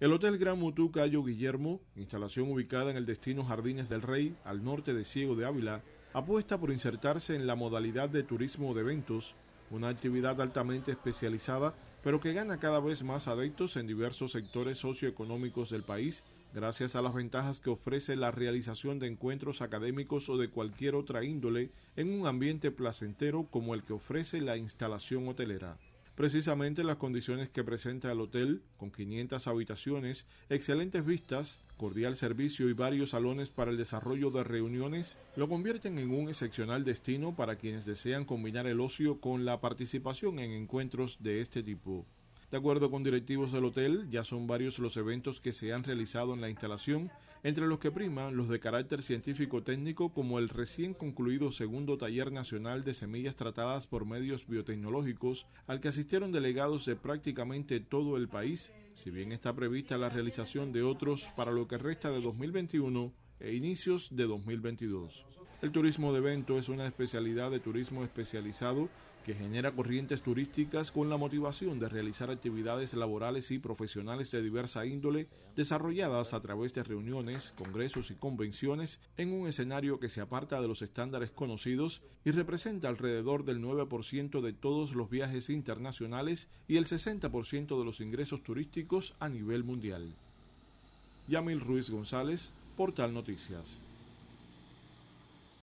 El Hotel Gran Mutu Cayo Guillermo, instalación ubicada en el destino Jardines del Rey, al norte de Ciego de Ávila, apuesta por insertarse en la modalidad de turismo de eventos, una actividad altamente especializada, pero que gana cada vez más adeptos en diversos sectores socioeconómicos del país, gracias a las ventajas que ofrece la realización de encuentros académicos o de cualquier otra índole en un ambiente placentero como el que ofrece la instalación hotelera precisamente las condiciones que presenta el hotel, con 500 habitaciones, excelentes vistas, cordial servicio y varios salones para el desarrollo de reuniones, lo convierten en un excepcional destino para quienes desean combinar el ocio con la participación en encuentros de este tipo. De acuerdo con directivos del hotel, ya son varios los eventos que se han realizado en la instalación, entre los que prima los de carácter científico-técnico como el recién concluido segundo taller nacional de semillas tratadas por medios biotecnológicos, al que asistieron delegados de prácticamente todo el país, si bien está prevista la realización de otros para lo que resta de 2021, e inicios de 2022. El turismo de evento es una especialidad de turismo especializado que genera corrientes turísticas con la motivación de realizar actividades laborales y profesionales de diversa índole desarrolladas a través de reuniones, congresos y convenciones en un escenario que se aparta de los estándares conocidos y representa alrededor del 9% de todos los viajes internacionales y el 60% de los ingresos turísticos a nivel mundial. Yamil Ruiz González, Portal Noticias.